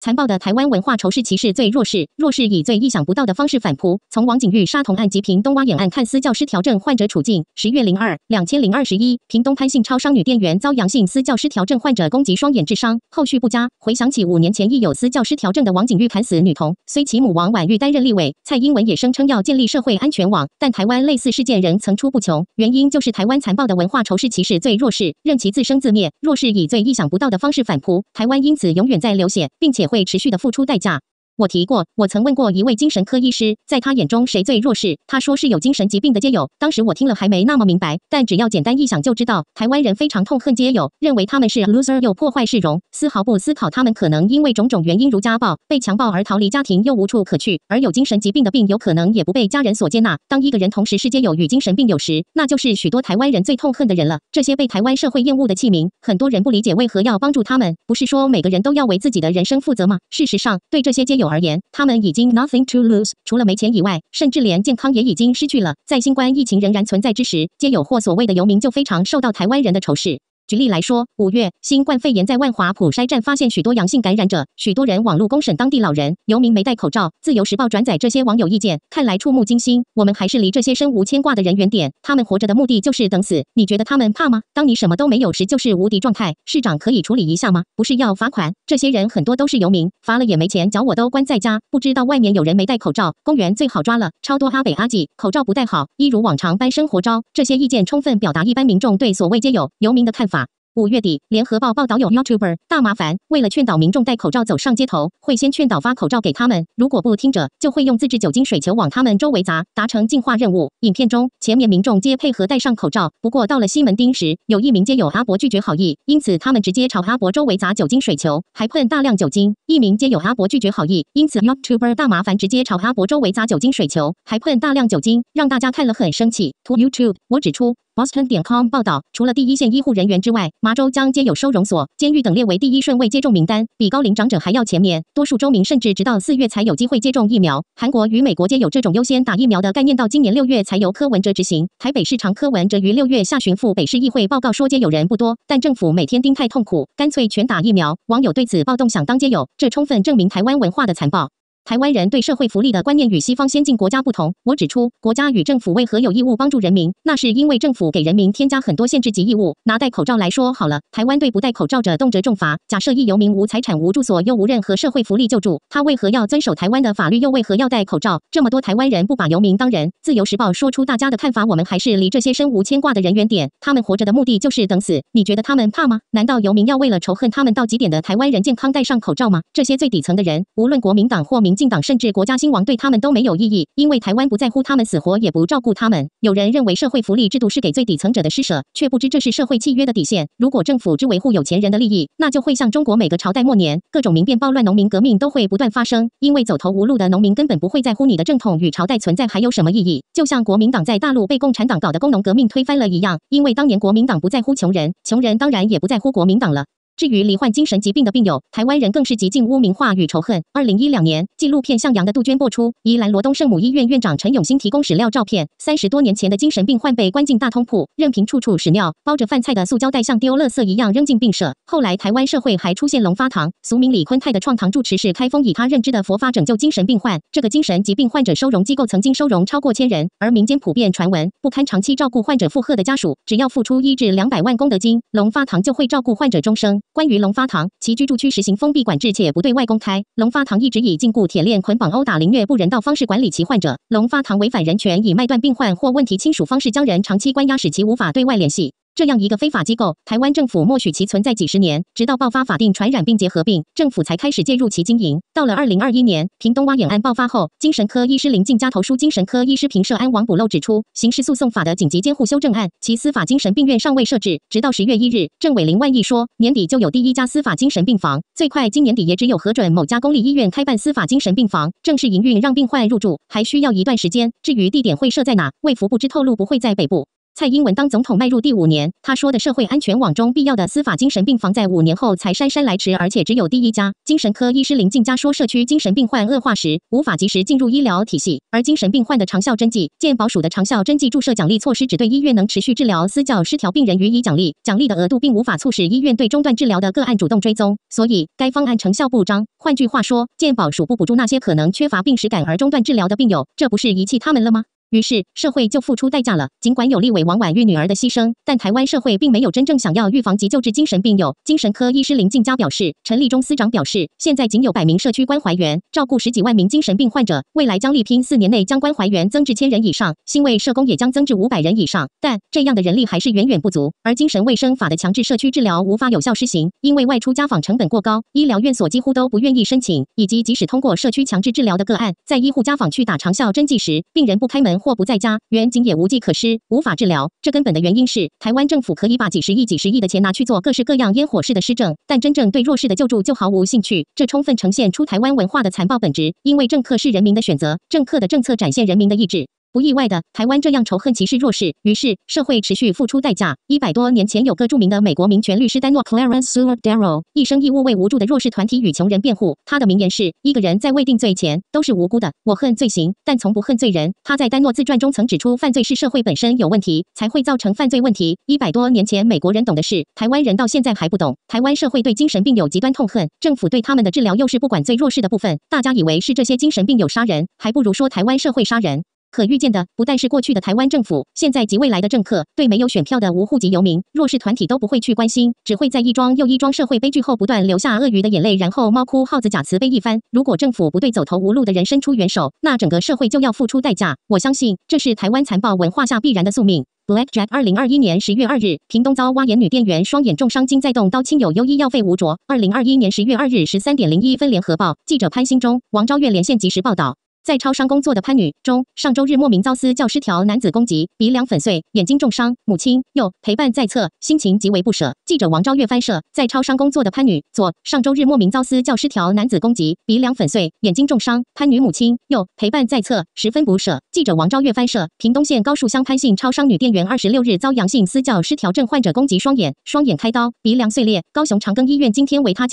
残暴的台湾文化仇视歧视最弱势，弱势以最意想不到的方式反扑。从王景玉杀童案及屏东挖眼案看，私教师调正患者处境。十月零二两千零二十一，屏东潘姓超商女店员遭阳性私教师调正患者攻击双眼致伤，后续不佳。回想起五年前亦有私教师调正的王景玉砍死女童，虽其母王婉玉担任立委，蔡英文也声称要建立社会安全网，但台湾类似事件仍层出不穷。原因就是台湾残暴的文化仇视歧视最弱势，任其自生自灭，弱势以最意想不到的方式反扑，台湾因此永远在流血，并且。会持续的付出代价。我提过，我曾问过一位精神科医师，在他眼中谁最弱势？他说是有精神疾病的街友。当时我听了还没那么明白，但只要简单一想就知道，台湾人非常痛恨街友，认为他们是 loser 又破坏市容，丝毫不思考他们可能因为种种原因如家暴、被强暴而逃离家庭又无处可去，而有精神疾病的病有可能也不被家人所接纳。当一个人同时是街友与精神病友时，那就是许多台湾人最痛恨的人了。这些被台湾社会厌恶的器皿，很多人不理解为何要帮助他们？不是说每个人都要为自己的人生负责吗？事实上，对这些街友。而言，他们已经 nothing to lose，除了没钱以外，甚至连健康也已经失去了。在新冠疫情仍然存在之时，皆有或所谓的游民就非常受到台湾人的仇视。举例来说，五月新冠肺炎在万华普筛站发现许多阳性感染者，许多人网路公审当地老人游民没戴口罩。自由时报转载这些网友意见，看来触目惊心。我们还是离这些身无牵挂的人远点。他们活着的目的就是等死。你觉得他们怕吗？当你什么都没有时，就是无敌状态。市长可以处理一下吗？不是要罚款？这些人很多都是游民，罚了也没钱。脚我都关在家，不知道外面有人没戴口罩。公园最好抓了，超多阿北阿记口罩不戴好，一如往常般生活招。这些意见充分表达一般民众对所谓“皆有游民”的看法。五月底，《联合报》报道有 YouTuber 大麻烦。为了劝导民众戴口罩，走上街头，会先劝导发口罩给他们。如果不听者，就会用自制酒精水球往他们周围砸，达成净化任务。影片中，前面民众皆配合戴上口罩，不过到了西门町时，有一名街友阿伯拒绝好意，因此他们直接朝阿伯周围砸酒精水球，还喷大量酒精。一名街友阿伯拒绝好意，因此 YouTuber 大麻烦直接朝阿伯周围砸酒精水球，还喷大量酒精，让大家看了很生气。图 YouTube，我指出。Boston.com 报道，除了第一线医护人员之外，麻州将接有收容所、监狱等列为第一顺位接种名单，比高龄长者还要前面。多数州民甚至直到四月才有机会接种疫苗。韩国与美国皆有这种优先打疫苗的概念，到今年六月才由柯文哲执行。台北市长柯文哲于六月下旬赴北市议会报告说，接有人不多，但政府每天盯太痛苦，干脆全打疫苗。网友对此暴动想当街有，这充分证明台湾文化的残暴。台湾人对社会福利的观念与西方先进国家不同。我指出，国家与政府为何有义务帮助人民？那是因为政府给人民添加很多限制及义务。拿戴口罩来说，好了，台湾对不戴口罩者动辄重罚。假设一游民无财产、无住所，又无任何社会福利救助，他为何要遵守台湾的法律？又为何要戴口罩？这么多台湾人不把游民当人。自由时报说出大家的看法，我们还是离这些身无牵挂的人远点。他们活着的目的就是等死。你觉得他们怕吗？难道游民要为了仇恨他们到极点的台湾人健康戴上口罩吗？这些最底层的人，无论国民党或民。进党甚至国家兴亡对他们都没有意义，因为台湾不在乎他们死活，也不照顾他们。有人认为社会福利制度是给最底层者的施舍，却不知这是社会契约的底线。如果政府只维护有钱人的利益，那就会像中国每个朝代末年，各种民变暴乱、农民革命都会不断发生，因为走投无路的农民根本不会在乎你的正统与朝代存在还有什么意义。就像国民党在大陆被共产党搞的工农革命推翻了一样，因为当年国民党不在乎穷人，穷人当然也不在乎国民党了。至于罹患精神疾病的病友，台湾人更是极尽污名化与仇恨。二零一两年，纪录片《向阳的杜鹃》播出，宜兰罗东圣母医院院长陈永兴提供史料照片：三十多年前的精神病患被关进大通铺，任凭处处屎尿，包着饭菜的塑胶袋像丢垃圾一样扔进病舍。后来，台湾社会还出现龙发堂，俗名李坤泰的创堂住持是开封，以他认知的佛法拯救精神病患。这个精神疾病患者收容机构曾经收容超过千人，而民间普遍传闻，不堪长期照顾患者负荷的家属，只要付出一至两百万功德金，龙发堂就会照顾患者终生。关于龙发堂，其居住区实行封闭管制且不对外公开。龙发堂一直以禁锢、铁链捆绑、殴打、凌虐不人道方式管理其患者。龙发堂违反人权，以卖断病患或问题亲属方式将人长期关押，使其无法对外联系。这样一个非法机构，台湾政府默许其存在几十年，直到爆发法定传染病结核病，政府才开始介入其经营。到了二零二一年，屏东挖眼案爆发后，精神科医师林进家投书精神科医师平社安王补漏指出，刑事诉讼法的紧急监护修正案，其司法精神病院尚未设置，直到十月一日，郑伟林万议说，年底就有第一家司法精神病房，最快今年底也只有核准某家公立医院开办司法精神病房，正式营运让病患入住还需要一段时间。至于地点会设在哪，卫福部知透露不会在北部。蔡英文当总统迈入第五年，他说的社会安全网中必要的司法精神病房在五年后才姗姗来迟，而且只有第一家。精神科医师林静佳说，社区精神病患恶化时无法及时进入医疗体系，而精神病患的长效针剂，健保署的长效针剂注射奖励措施只对医院能持续治疗、私教失调病人予以奖励，奖励的额度并无法促使医院对中断治疗的个案主动追踪，所以该方案成效不彰。换句话说，健保署不补助那些可能缺乏病史感而中断治疗的病友，这不是遗弃他们了吗？于是社会就付出代价了。尽管有立委王婉玉女儿的牺牲，但台湾社会并没有真正想要预防及救治精神病友。精神科医师林静佳表示，陈立中司长表示，现在仅有百名社区关怀员照顾十几万名精神病患者，未来将力拼四年内将关怀员增至千人以上，新卫社工也将增至五百人以上。但这样的人力还是远远不足，而精神卫生法的强制社区治疗无法有效施行，因为外出家访成本过高，医疗院所几乎都不愿意申请，以及即使通过社区强制治疗的个案，在医护家访去打长效针剂时，病人不开门。或不在家，远景也无计可施，无法治疗。这根本的原因是，台湾政府可以把几十亿、几十亿的钱拿去做各式各样烟火式的施政，但真正对弱势的救助就毫无兴趣。这充分呈现出台湾文化的残暴本质。因为政客是人民的选择，政客的政策展现人民的意志。不意外的，台湾这样仇恨歧视弱势，于是社会持续付出代价。一百多年前，有个著名的美国民权律师丹诺· c c l a r e e n 克 Darrow 一生义务为无助的弱势团体与穷人辩护。他的名言是：“一个人在未定罪前都是无辜的。我恨罪行，但从不恨罪人。”他在丹诺自传中曾指出，犯罪是社会本身有问题才会造成犯罪问题。一百多年前，美国人懂的是，台湾人到现在还不懂。台湾社会对精神病有极端痛恨，政府对他们的治疗又是不管最弱势的部分。大家以为是这些精神病有杀人，还不如说台湾社会杀人。可预见的，不但是过去的台湾政府，现在及未来的政客，对没有选票的无户籍游民、弱势团体都不会去关心，只会在一桩又一桩社会悲剧后不断流下鳄鱼的眼泪，然后猫哭耗子假慈悲一番。如果政府不对走投无路的人伸出援手，那整个社会就要付出代价。我相信，这是台湾残暴文化下必然的宿命。Blackjack 二零二一年十月二日，屏东遭挖眼女店员双眼重伤，今再动刀亲友优医药费无着。二零二一年十月二日十三点零一分，联合报记者潘兴忠、王昭月连线及时报道。在超商工作的潘女中，上周日莫名遭私教失调男子攻击，鼻梁粉碎，眼睛重伤，母亲又陪伴在侧，心情极为不舍。记者王昭月翻摄。在超商工作的潘女左，上周日莫名遭私教失调男子攻击，鼻梁粉碎，眼睛重伤，潘女母亲右陪伴在侧，十分不舍。记者王昭月翻摄。屏东县高树乡潘姓超商女店员二十六日遭阳性私教失调症患者攻击，双眼、双眼开刀，鼻梁碎裂，高雄长庚医院今天为她。